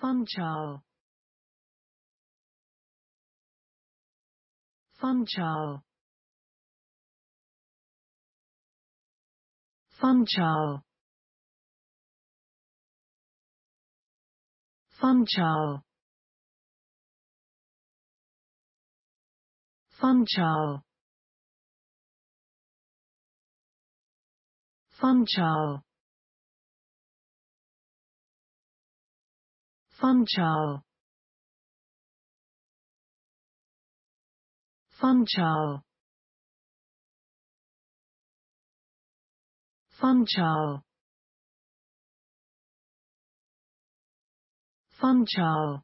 Funchal. Funchal. Funchal. Funchal. Funchal. Funchal. Funchal. Funchal. Funchal. Funchal.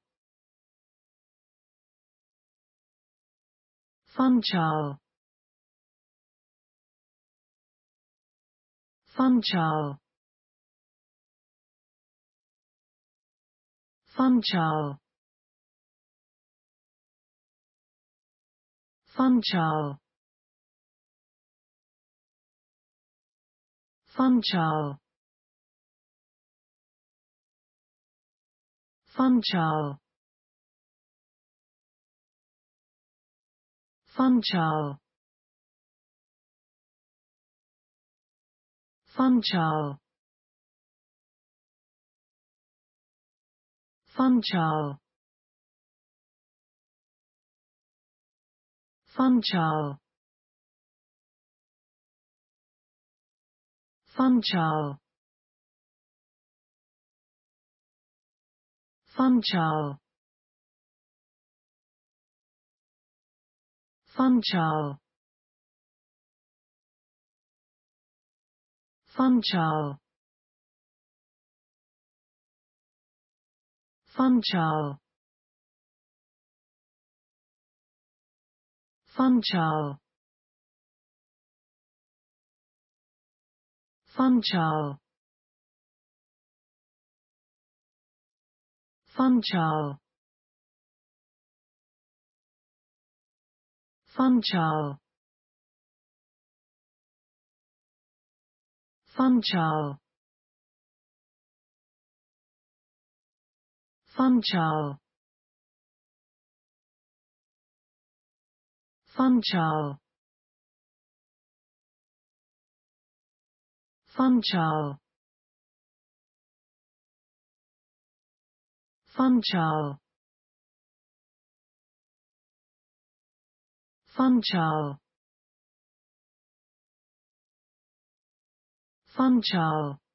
Funchal. Funchal. Funchal. Funchal. Funchal. Funchal. Funchal. Funchal. Funchal. Funchal. Funchal. Funchal. Funchal. Funchal. Funchal. Funchal. Funchal. Funchal. Funchal. Funchal. Funchal. Funchal. Funchal. Funchal. Funchal. Funchal.